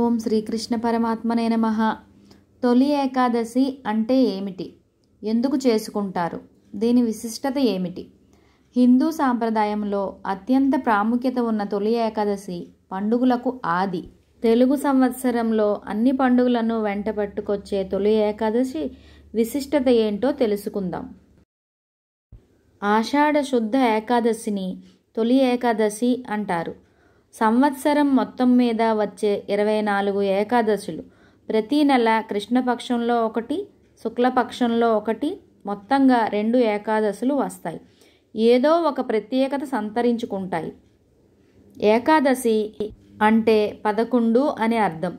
ఓం శ్రీకృష్ణ పరమాత్మనే మహా తొలి ఏకాదశి అంటే ఏమిటి ఎందుకు చేసుకుంటారు దీని విశిష్టత ఏమిటి హిందూ సాంప్రదాయంలో అత్యంత ప్రాముఖ్యత ఉన్న తొలి ఏకాదశి పండుగలకు ఆది తెలుగు సంవత్సరంలో అన్ని పండుగలను వెంట పట్టుకొచ్చే తొలి ఏకాదశి విశిష్టత ఏంటో తెలుసుకుందాం ఆషాఢ శుద్ధ ఏకాదశిని తొలి ఏకాదశి అంటారు సంవత్సరం మొత్తం మీద వచ్చే ఇరవై నాలుగు ఏకాదశులు ప్రతి నెల కృష్ణపక్షంలో ఒకటి శుక్లపక్షంలో ఒకటి మొత్తంగా రెండు ఏకాదశులు వస్తాయి ఏదో ఒక ప్రత్యేకత సంతరించుకుంటాయి ఏకాదశి అంటే పదకొండు అనే అర్థం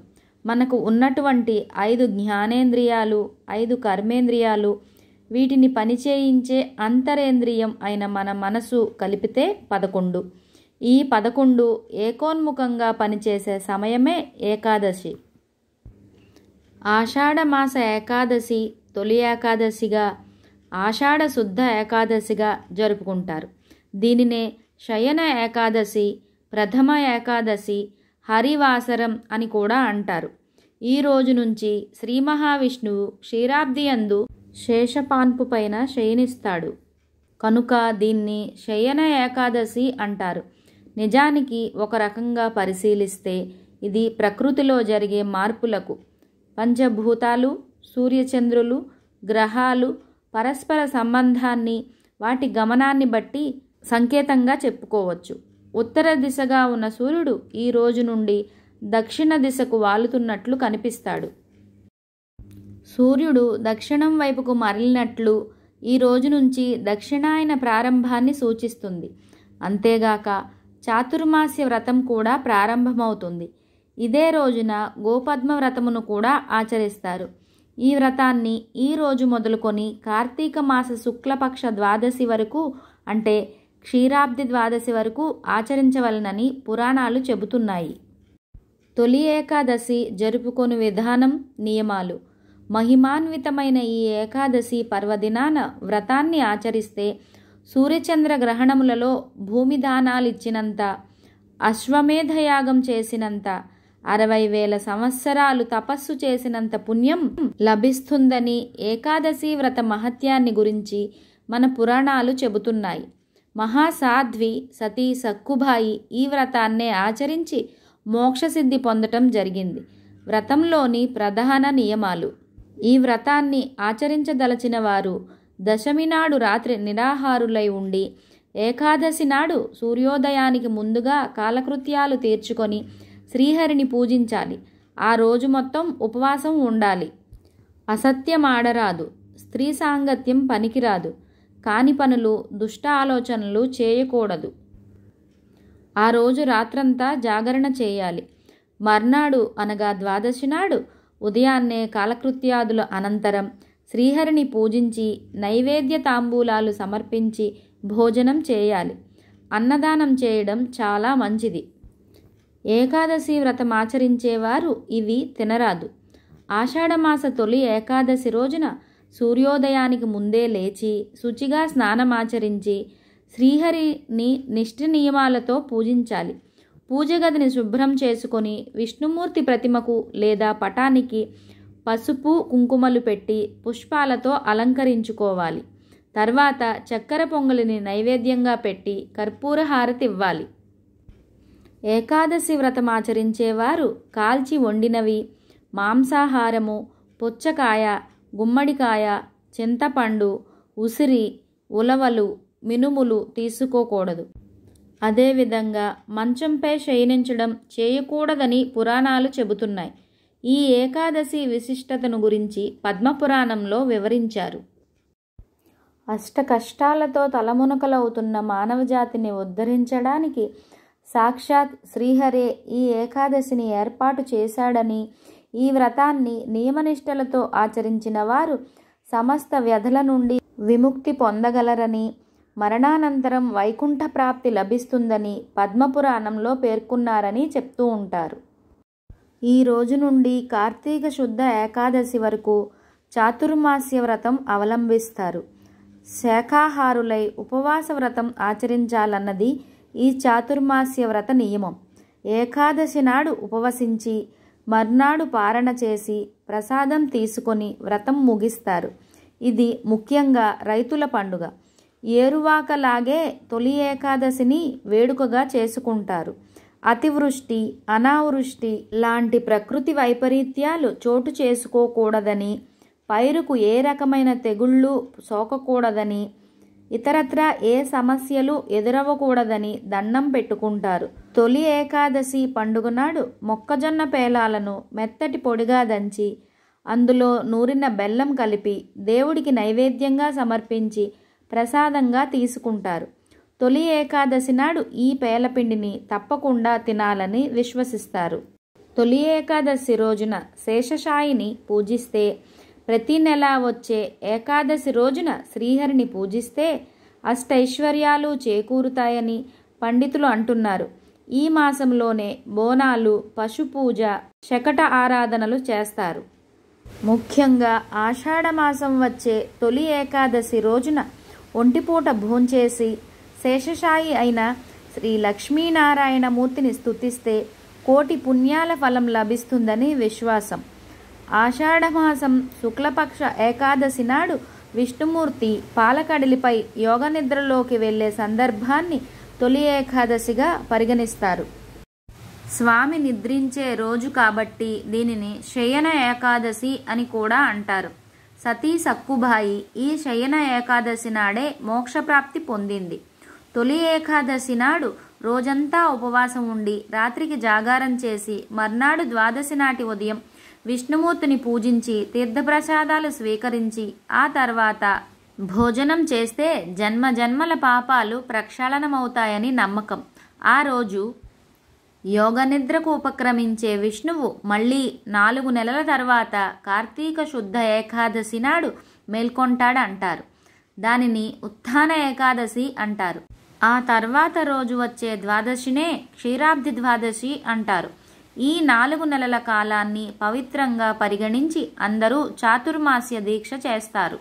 మనకు ఉన్నటువంటి ఐదు జ్ఞానేంద్రియాలు ఐదు కర్మేంద్రియాలు వీటిని పనిచేయించే అంతరేంద్రియం అయిన మన మనసు కలిపితే పదకొండు ఈ పదకొండు ఏకోన్ముఖంగా పనిచేసే సమయమే ఏకాదశి ఆషాఢమాస ఏకాదశి తొలి ఏకాదశిగా ఆషాఢ శుద్ధ ఏకాదశిగా జరుపుకుంటారు దీనినే శయన ఏకాదశి ప్రథమ ఏకాదశి హరివాసరం అని కూడా అంటారు ఈ రోజు నుంచి శ్రీ మహావిష్ణువు క్షీరాబ్ది అందు శేషపాన్పు పైన శయనిస్తాడు కనుక దీన్ని శయన ఏకాదశి అంటారు నిజానికి ఒక రకంగా పరిశీలిస్తే ఇది ప్రకృతిలో జరిగే మార్పులకు పంచభూతాలు సూర్యచంద్రులు గ్రహాలు పరస్పర సంబంధాన్ని వాటి గమనాన్ని బట్టి సంకేతంగా చెప్పుకోవచ్చు ఉత్తర దిశగా ఉన్న సూర్యుడు ఈ రోజు నుండి దక్షిణ దిశకు వాలుతున్నట్లు కనిపిస్తాడు సూర్యుడు దక్షిణం వైపుకు మరలినట్లు ఈ రోజు నుంచి దక్షిణాయన ప్రారంభాన్ని సూచిస్తుంది అంతేగాక చాతుర్మాస్య వ్రతం కూడా ప్రారంభమవుతుంది ఇదే రోజున గోపద్మ వ్రతమును కూడా ఆచరిస్తారు ఈ వ్రతాన్ని ఈ రోజు మొదలుకొని కార్తీక మాస శుక్లపక్ష ద్వాదశి వరకు అంటే క్షీరాబ్ది ద్వాదశి వరకు ఆచరించవలనని పురాణాలు చెబుతున్నాయి తొలి ఏకాదశి జరుపుకొని విధానం నియమాలు మహిమాన్వితమైన ఈ ఏకాదశి పర్వదినాన వ్రతాన్ని ఆచరిస్తే సూర్యచంద్ర గ్రహణములలో భూమి దానాలిచ్చినంత అశ్వమేధయాగం చేసినంత అరవై వేల సంవత్సరాలు తపస్సు చేసినంత పుణ్యం లభిస్తుందని ఏకాదశి వ్రత మహత్యాన్ని గురించి మన పురాణాలు చెబుతున్నాయి మహాసాధ్వి సతీ సక్కుబాయి ఈ వ్రతాన్నే ఆచరించి మోక్షసిద్ధి పొందటం జరిగింది వ్రతంలోని ప్రధాన నియమాలు ఈ వ్రతాన్ని ఆచరించదలచిన వారు దశమి నాడు రాత్రి నిరాహారులై ఉండి ఏకాదశి నాడు సూర్యోదయానికి ముందుగా కాలకృత్యాలు తీర్చుకొని శ్రీహరిని పూజించాలి ఆ రోజు మొత్తం ఉపవాసం ఉండాలి అసత్యం ఆడరాదు స్త్రీ సాంగత్యం పనికిరాదు కాని పనులు దుష్ట ఆలోచనలు చేయకూడదు ఆ రోజు రాత్రంతా జాగరణ చేయాలి మర్నాడు అనగా ద్వాదశి నాడు ఉదయాన్నే కాలకృత్యాదుల అనంతరం శ్రీహరిని పూజించి నైవేద్య తాంబూలాలు సమర్పించి భోజనం చేయాలి అన్నదానం చేయడం చాలా మంచిది ఏకాదశి వ్రతం ఆచరించేవారు ఇవి తినరాదు ఆషాఢమాస తొలి ఏకాదశి రోజున సూర్యోదయానికి ముందే లేచి శుచిగా స్నానమాచరించి శ్రీహరిని నిష్ఠ నియమాలతో పూజించాలి పూజగదిని శుభ్రం చేసుకొని విష్ణుమూర్తి ప్రతిమకు లేదా పటానికి పసుపు కుంకుమలు పెట్టి పుష్పాలతో అలంకరించుకోవాలి తర్వాత చక్కెర పొంగలిని నైవేద్యంగా పెట్టి కర్పూర హారతి ఇవ్వాలి ఏకాదశి వ్రతం ఆచరించేవారు కాల్చి వండినవి మాంసాహారము పుచ్చకాయ గుమ్మడికాయ చింతపండు ఉసిరి ఉలవలు మినుములు తీసుకోకూడదు అదేవిధంగా మంచంపై శయనించడం చేయకూడదని పురాణాలు చెబుతున్నాయి ఈ ఏకాదశి విశిష్టతను గురించి పద్మపురాణంలో వివరించారు అష్ట కష్టాలతో తలమునకలవుతున్న మానవజాతిని ఉద్ధరించడానికి సాక్షాత్ శ్రీహరే ఈ ఏకాదశిని ఏర్పాటు చేశాడని ఈ వ్రతాన్ని నియమనిష్టలతో ఆచరించిన వారు సమస్త వ్యధల నుండి విముక్తి పొందగలరని మరణానంతరం వైకుంఠ ప్రాప్తి లభిస్తుందని పద్మపురాణంలో పేర్కొన్నారని చెప్తూ ఉంటారు ఈ రోజు నుండి కార్తీక శుద్ధ ఏకాదశి వరకు చాతుర్మాస్య వ్రతం అవలంబిస్తారు శాఖాహారులై ఉపవాస వ్రతం ఆచరించాలన్నది ఈ చాతుర్మాస్య వ్రత నియమం ఏకాదశి నాడు ఉపవసించి మర్నాడు పారణ చేసి ప్రసాదం తీసుకొని వ్రతం ముగిస్తారు ఇది ముఖ్యంగా రైతుల పండుగ ఏరువాకలాగే తొలి ఏకాదశిని వేడుకగా చేసుకుంటారు అతివృష్టి అనావృష్టి లాంటి ప్రకృతి వైపరీత్యాలు చోటు చేసుకోకూడదని పైరుకు ఏ రకమైన తెగుళ్ళు సోకకూడదని ఇతరత్రా ఏ సమస్యలు ఎదురవ్వకూడదని దండం పెట్టుకుంటారు తొలి ఏకాదశి పండుగ నాడు మొక్కజొన్న పేలాలను మెత్తటి పొడిగా దంచి అందులో నూరిన బెల్లం కలిపి దేవుడికి నైవేద్యంగా సమర్పించి ప్రసాదంగా తీసుకుంటారు తొలి ఏకాదశి నాడు ఈ పేలపిండిని తప్పకుండా తినాలని విశ్వసిస్తారు తొలి ఏకాదశి రోజున శేషశాయిని పూజిస్తే ప్రతి నెల వచ్చే ఏకాదశి రోజున శ్రీహరిని పూజిస్తే అష్టైశ్వర్యాలు చేకూరుతాయని పండితులు అంటున్నారు ఈ మాసంలోనే బోనాలు పశుపూజ శకట ఆరాధనలు చేస్తారు ముఖ్యంగా ఆషాఢమాసం వచ్చే తొలి ఏకాదశి రోజున ఒంటిపూట భోంచేసి శేషశాయి అయిన శ్రీ లక్ష్మీనారాయణమూర్తిని స్థుతిస్తే కోటి పుణ్యాల ఫలం లభిస్తుందని విశ్వాసం ఆషాఢమాసం శుక్లపక్ష ఏకాదశి నాడు విష్ణుమూర్తి పాలకడలిపై యోగ నిద్రలోకి వెళ్లే సందర్భాన్ని తొలి ఏకాదశిగా పరిగణిస్తారు స్వామి నిద్రించే రోజు కాబట్టి దీనిని శయన ఏకాదశి అని కూడా అంటారు సతీ సక్కుబాయి ఈ శయన ఏకాదశి నాడే మోక్షప్రాప్తి పొందింది తొలి ఏకాదశి నాడు రోజంతా ఉపవాసం ఉండి రాత్రికి జాగారం చేసి మర్నాడు ద్వాదశి నాటి ఉదయం విష్ణుమూర్తిని పూజించి తీర్థప్రసాదాలు స్వీకరించి ఆ తర్వాత భోజనం చేస్తే జన్మ జన్మల పాపాలు ప్రక్షాళనమవుతాయని నమ్మకం ఆ రోజు యోగనిద్రకు ఉపక్రమించే విష్ణువు మళ్ళీ నాలుగు నెలల తర్వాత కార్తీక శుద్ధ ఏకాదశి నాడు మేల్కొంటాడంటారు దానిని ఉత్థాన ఏకాదశి అంటారు ఆ తర్వాత రోజు వచ్చే ద్వాదశినే క్షీరాబ్ది ద్వాదశి అంటారు ఈ నాలుగు నెలల కాలాన్ని పవిత్రంగా పరిగణించి అందరూ చాతుర్మాస్య దీక్ష చేస్తారు